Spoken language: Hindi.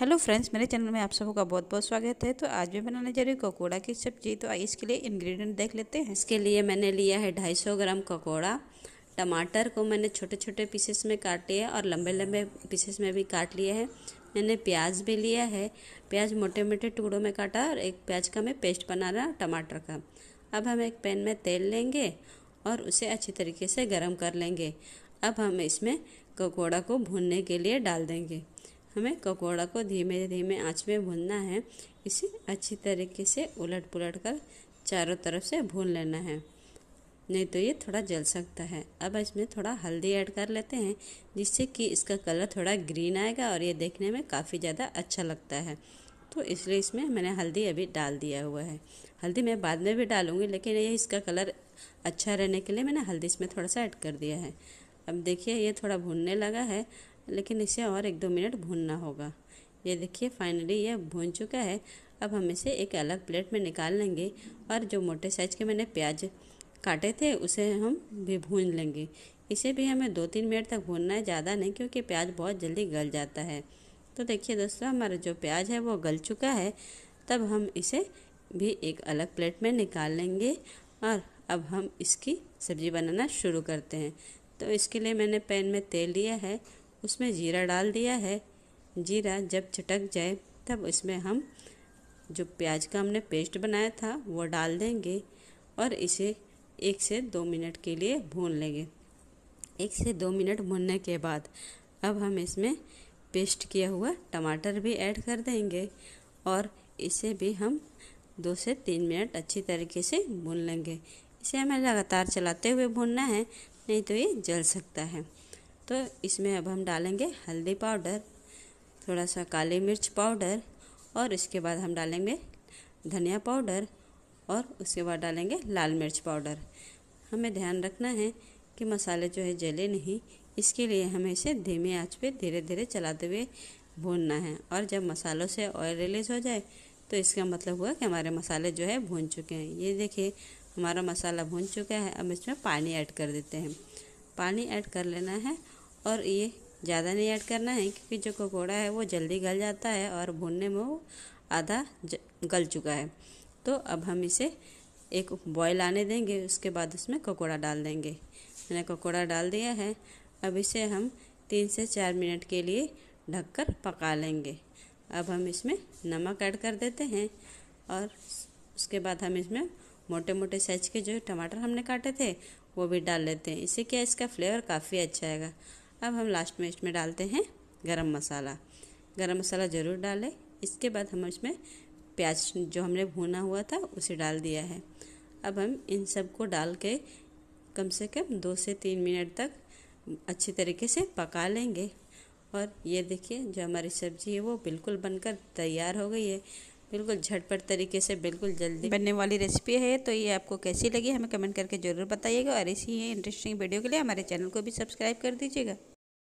हेलो फ्रेंड्स मेरे चैनल में आप सबों का बहुत बहुत स्वागत है तो आज मैं बनाने जा रही हूँ ककोड़ा की सब्जी तो इसके लिए इंग्रेडिएंट देख लेते हैं इसके लिए मैंने लिया है 250 ग्राम ककोड़ा टमाटर को मैंने छोटे छोटे पीसेस में काटे है और लंबे लंबे पीसेस में भी काट लिए है मैंने प्याज भी लिया है प्याज मोटे मोटे टुकड़ों में काटा और एक प्याज का मैं पेस्ट बना रहा टमाटर का अब हम एक पैन में तेल लेंगे और उसे अच्छी तरीके से गर्म कर लेंगे अब हम इसमें ककोड़ा को भूनने के लिए डाल देंगे हमें पकौड़ा को धीमे धीमे आंच में भूनना है इसे अच्छी तरीके से उलट पुलट कर चारों तरफ से भून लेना है नहीं तो ये थोड़ा जल सकता है अब इसमें थोड़ा हल्दी ऐड कर लेते हैं जिससे कि इसका कलर थोड़ा ग्रीन आएगा और ये देखने में काफ़ी ज़्यादा अच्छा लगता है तो इसलिए इसमें मैंने हल्दी अभी डाल दिया हुआ है हल्दी मैं बाद में भी डालूँगी लेकिन ये इसका कलर अच्छा रहने के लिए मैंने हल्दी इसमें थोड़ा सा ऐड कर दिया है अब देखिए ये थोड़ा भूनने लगा है लेकिन इसे और एक दो मिनट भूनना होगा ये देखिए फाइनली यह भून चुका है अब हम इसे एक अलग प्लेट में निकाल लेंगे और जो मोटे साइज़ के मैंने प्याज काटे थे उसे हम भी भून लेंगे इसे भी हमें दो तीन मिनट तक भूनना है ज़्यादा नहीं क्योंकि प्याज बहुत जल्दी गल जाता है तो देखिए दोस्तों हमारा जो प्याज है वो गल चुका है तब हम इसे भी एक अलग प्लेट में निकाल लेंगे और अब हम इसकी सब्ज़ी बनाना शुरू करते हैं तो इसके लिए मैंने पैन में तेल लिया है उसमें जीरा डाल दिया है जीरा जब छटक जाए तब उसमें हम जो प्याज का हमने पेस्ट बनाया था वो डाल देंगे और इसे एक से दो मिनट के लिए भून लेंगे एक से दो मिनट भूनने के बाद अब हम इसमें पेस्ट किया हुआ टमाटर भी ऐड कर देंगे और इसे भी हम दो से तीन मिनट अच्छी तरीके से भून लेंगे इसे हमें लगातार चलाते हुए भूनना है नहीं तो ये जल सकता है तो इसमें अब हम डालेंगे हल्दी पाउडर थोड़ा सा काली मिर्च पाउडर और इसके बाद हम डालेंगे धनिया पाउडर और उसके बाद डालेंगे लाल मिर्च पाउडर हमें ध्यान रखना है कि मसाले जो है जले नहीं इसके लिए हमें इसे धीमी आंच पे धीरे धीरे चलाते हुए भूनना है और जब मसालों से ऑयल रिलीज़ हो जाए तो इसका मतलब हुआ कि हमारे मसाले जो है भून चुके हैं ये देखिए हमारा मसाला भून चुका है अब इसमें पानी ऐड कर देते हैं पानी ऐड कर लेना है और ये ज़्यादा नहीं ऐड करना है क्योंकि जो पकौड़ा है वो जल्दी गल जाता है और भुनने में वो आधा गल चुका है तो अब हम इसे एक बॉयल आने देंगे उसके बाद उसमें पकौड़ा डाल देंगे मैंने पकौड़ा डाल दिया है अब इसे हम तीन से चार मिनट के लिए ढककर पका लेंगे अब हम इसमें नमक ऐड कर देते हैं और उसके बाद हम इसमें मोटे मोटे साइज के जो टमाटर हमने काटे थे वो भी डाल लेते हैं इससे क्या इसका फ्लेवर काफ़ी अच्छा आएगा अब हम लास्ट में इसमें डालते हैं गरम मसाला गरम मसाला ज़रूर डालें इसके बाद हम इसमें प्याज जो हमने भुना हुआ था उसे डाल दिया है अब हम इन सब को डाल के कम से कम दो से तीन मिनट तक अच्छी तरीके से पका लेंगे और ये देखिए जो हमारी सब्ज़ी है वो बिल्कुल बनकर तैयार हो गई है बिल्कुल झटपट तरीके से बिल्कुल जल्दी बनने वाली रेसिपी है तो ये आपको कैसी लगी हमें कमेंट करके ज़रूर बताइएगा और इसी इंटरेस्टिंग वीडियो के लिए हमारे चैनल को भी सब्सक्राइब कर दीजिएगा